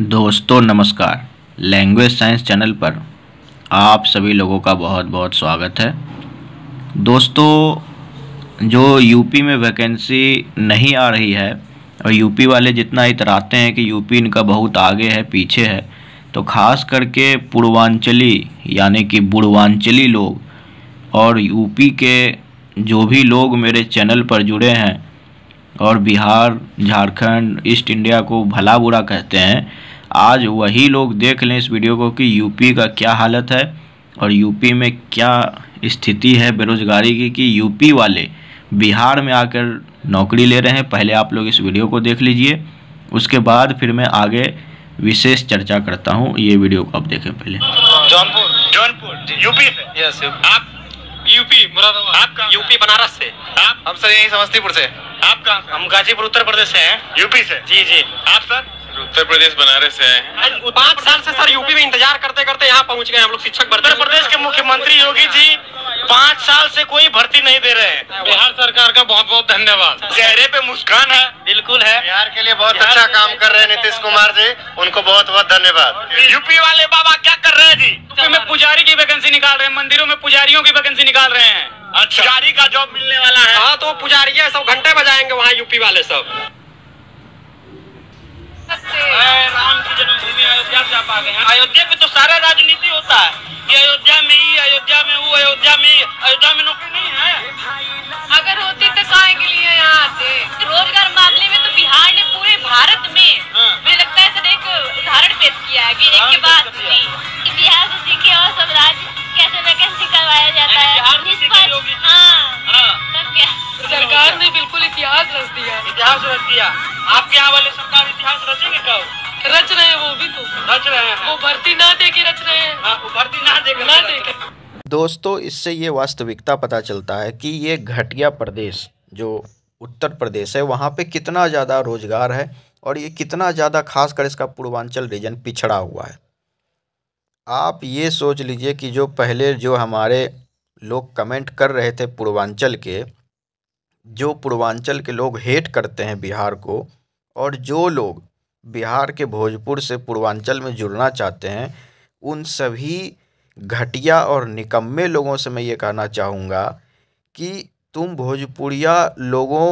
दोस्तों नमस्कार language science channel पर आप सभी लोगों का बहुत बहुत स्वागत है दोस्तों जो यूपी में वैकेंसी नहीं आ रही है और यूपी वाले जितना इतराते हैं कि यूपी इनका बहुत आगे है पीछे है तो खास करके पूर्वांचली यानी कि बुढ़वांचली लोग और यूपी के जो भी लोग मेरे चैनल पर जुड़े हैं और बिहार झारखंड ईस्ट इंडिया को भला बुरा कहते हैं आज वही लोग देख लें इस वीडियो को कि यूपी का क्या हालत है और यूपी में क्या स्थिति है बेरोज़गारी की कि यूपी वाले बिहार में आकर नौकरी ले रहे हैं पहले आप लोग इस वीडियो को देख लीजिए उसके बाद फिर मैं आगे विशेष चर्चा करता हूँ ये वीडियो को आप देखें पहले जौनपुर जौनपुर यूपी यस आप यूपी मुरादाबाद आप यूपी बनारस से आप हम सर यहीं समस्तीपुर से आप कहाँ हम गाजीपुर उत्तर प्रदेश से हैं यूपी से जी जी आप सर उत्तर प्रदेश बनारस से हैं पाँच साल से सर यूपी में इंतजार करते करते यहाँ पहुँच गए हम लोग शिक्षक उत्तर प्रदेश के मुख्यमंत्री योगी जी पाँच साल से कोई भर्ती नहीं दे रहे हैं बिहार सरकार का बहुत बहुत धन्यवाद चेहरे पे मुस्कान है बिल्कुल है बिहार के लिए बहुत अच्छा काम कर रहे हैं नीतीश कुमार जी उनको बहुत बहुत धन्यवाद यूपी वाले बाबा क्या कर रहे हैं जी यूपी में पुजारी की वैकेंसी निकाल रहे हैं मंदिरों में पुजारियों की वैकेंसी निकाल रहे हैं अच्छा पुजारी का जॉब मिलने वाला है हाँ तो पुजारी है सब घंटे बजाएंगे वहाँ यूपी वाले सब राम की जन्मभूमि अयोध्या में आप आ गए अयोध्या में तो सारा राजनीति होता है की अयोध्या में ही अयोध्या में वो अयोध्या में अयोध्या में नौकरी नहीं है अगर होती तो कहा के लिए यहाँ आते रोज सरकार ने बिल्कुल इतिहास रच दिया इतिहास रच दिया आपके यहाँ वाले सरकार इतिहास रचेंगे कब रच रहे हैं वो भी तो रच रहे हैं वो भर्ती ना दे रच रहे हैं हाँ, वो भर्ती ना दे ना दे दोस्तों इससे ये वास्तविकता पता चलता है कि ये घटिया प्रदेश जो उत्तर प्रदेश है वहाँ पे कितना ज़्यादा रोजगार है और ये कितना ज़्यादा खासकर इसका पूर्वांचल रीजन पिछड़ा हुआ है आप ये सोच लीजिए कि जो पहले जो हमारे लोग कमेंट कर रहे थे पूर्वांचल के जो पूर्वांचल के लोग हेट करते हैं बिहार को और जो लोग बिहार के भोजपुर से पूर्वांचल में जुड़ना चाहते हैं उन सभी घटिया और निकम्मे लोगों से मैं ये कहना चाहूँगा कि तुम भोजपुरिया लोगों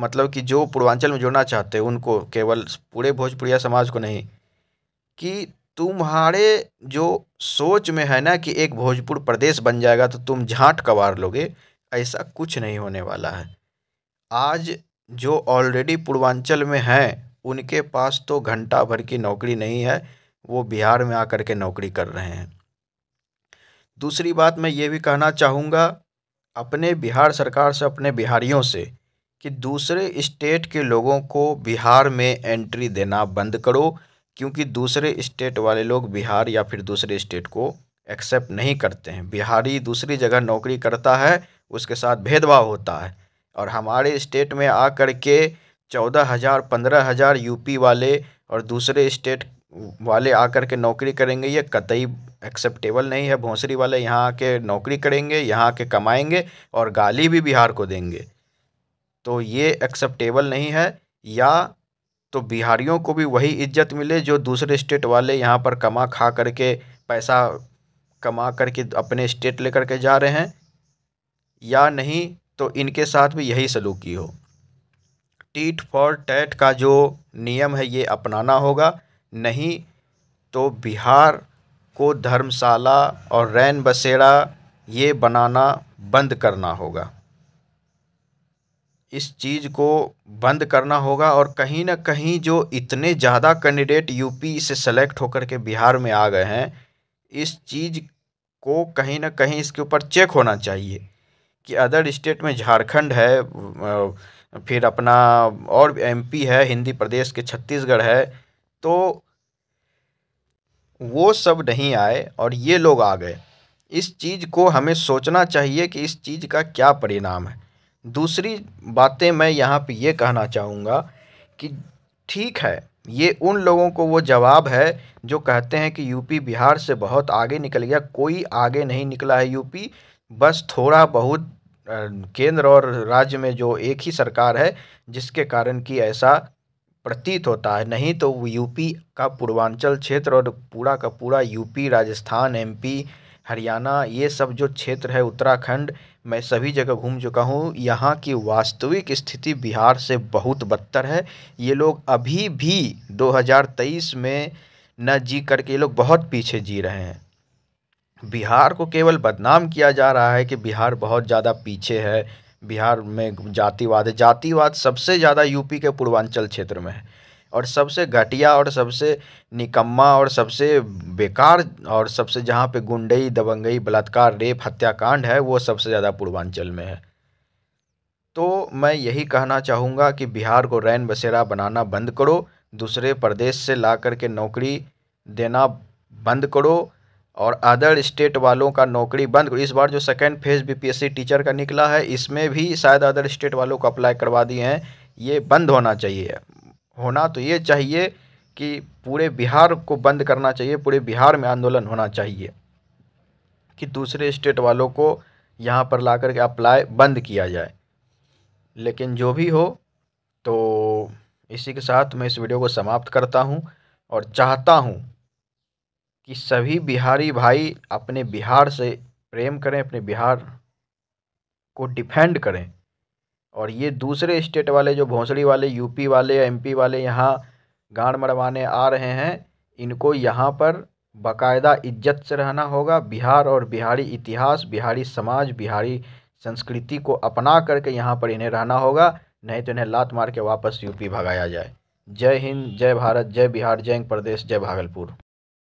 मतलब कि जो पूर्वांचल में जुड़ना चाहते हैं उनको केवल पूरे भोजपुरिया समाज को नहीं कि तुम्हारे जो सोच में है ना कि एक भोजपुर प्रदेश बन जाएगा तो तुम झांट कवार लोगे ऐसा कुछ नहीं होने वाला है आज जो ऑलरेडी पूर्वांचल में हैं उनके पास तो घंटा भर की नौकरी नहीं है वो बिहार में आकर के नौकरी कर रहे हैं दूसरी बात मैं ये भी कहना चाहूँगा अपने बिहार सरकार से अपने बिहारियों से कि दूसरे स्टेट के लोगों को बिहार में एंट्री देना बंद करो क्योंकि दूसरे स्टेट वाले लोग बिहार या फिर दूसरे स्टेट को एक्सेप्ट नहीं करते हैं बिहारी दूसरी जगह नौकरी करता है उसके साथ भेदभाव होता है और हमारे स्टेट में आ कर के चौदह हज़ार पंद्रह हज़ार यूपी वाले और दूसरे स्टेट वाले आकर के नौकरी करेंगे ये कतई एक्सेप्टेबल नहीं है भोंसरी वाले यहाँ आके नौकरी करेंगे यहाँ आके कमाएंगे और गाली भी बिहार को देंगे तो ये एक्सेप्टेबल नहीं है या तो बिहारियों को भी वही इज्जत मिले जो दूसरे स्टेट वाले यहाँ पर कमा खा करके पैसा कमा करके अपने स्टेट लेकर के जा रहे हैं या नहीं तो इनके साथ भी यही सलूकी हो टीट फॉर टैट का जो नियम है ये अपनाना होगा नहीं तो बिहार को धर्मशाला और रैन बसेरा ये बनाना बंद करना होगा इस चीज़ को बंद करना होगा और कहीं ना कहीं जो इतने ज़्यादा कैंडिडेट यूपी से सेलेक्ट होकर के बिहार में आ गए हैं इस चीज़ को कहीं ना कहीं इसके ऊपर चेक होना चाहिए कि अदर स्टेट में झारखंड है फिर अपना और एमपी है हिंदी प्रदेश के छत्तीसगढ़ है तो वो सब नहीं आए और ये लोग आ गए इस चीज़ को हमें सोचना चाहिए कि इस चीज़ का क्या परिणाम है दूसरी बातें मैं यहाँ पे ये कहना चाहूँगा कि ठीक है ये उन लोगों को वो जवाब है जो कहते हैं कि यूपी बिहार से बहुत आगे निकल गया कोई आगे नहीं निकला है यूपी बस थोड़ा बहुत केंद्र और राज्य में जो एक ही सरकार है जिसके कारण कि ऐसा प्रतीत होता है नहीं तो यूपी का पूर्वांचल क्षेत्र और पूरा का पूरा यूपी राजस्थान एमपी हरियाणा ये सब जो क्षेत्र है उत्तराखंड मैं सभी जगह घूम चुका हूँ यहाँ की वास्तविक स्थिति बिहार से बहुत बदतर है ये लोग अभी भी 2023 में न जी करके ये लोग बहुत पीछे जी रहे हैं बिहार को केवल बदनाम किया जा रहा है कि बिहार बहुत ज़्यादा पीछे है बिहार में जातिवाद है जातिवाद सबसे ज़्यादा यूपी के पूर्वांचल क्षेत्र में है और सबसे घटिया और सबसे निकम्मा और सबसे बेकार और सबसे जहाँ पे गुंडई दबंगई बलात्कार रेप हत्याकांड है वो सबसे ज़्यादा पूर्वांचल में है तो मैं यही कहना चाहूँगा कि बिहार को रैन बसेरा बनाना बंद करो दूसरे प्रदेश से ला करके नौकरी देना बंद करो और अदर स्टेट वालों का नौकरी बंद इस बार जो सेकेंड फेज बीपीएससी टीचर का निकला है इसमें भी शायद अदर स्टेट वालों को अप्लाई करवा दिए हैं ये बंद होना चाहिए होना तो ये चाहिए कि पूरे बिहार को बंद करना चाहिए पूरे बिहार में आंदोलन होना चाहिए कि दूसरे स्टेट वालों को यहाँ पर ला करके अप्लाई बंद किया जाए लेकिन जो भी हो तो इसी के साथ मैं इस वीडियो को समाप्त करता हूँ और चाहता हूँ कि सभी बिहारी भाई अपने बिहार से प्रेम करें अपने बिहार को डिफेंड करें और ये दूसरे स्टेट वाले जो भोंसड़ी वाले यूपी वाले एमपी वाले यहाँ गांड मरवाने आ रहे हैं इनको यहाँ पर बाकायदा इज्जत से रहना होगा बिहार और बिहारी इतिहास बिहारी समाज बिहारी संस्कृति को अपना करके यहाँ पर इन्हें रहना होगा नहीं तो इन्हें लात मार के वापस यूपी भगाया जाए जय हिंद जय भारत जय बिहार जय प्रदेश जय भागलपुर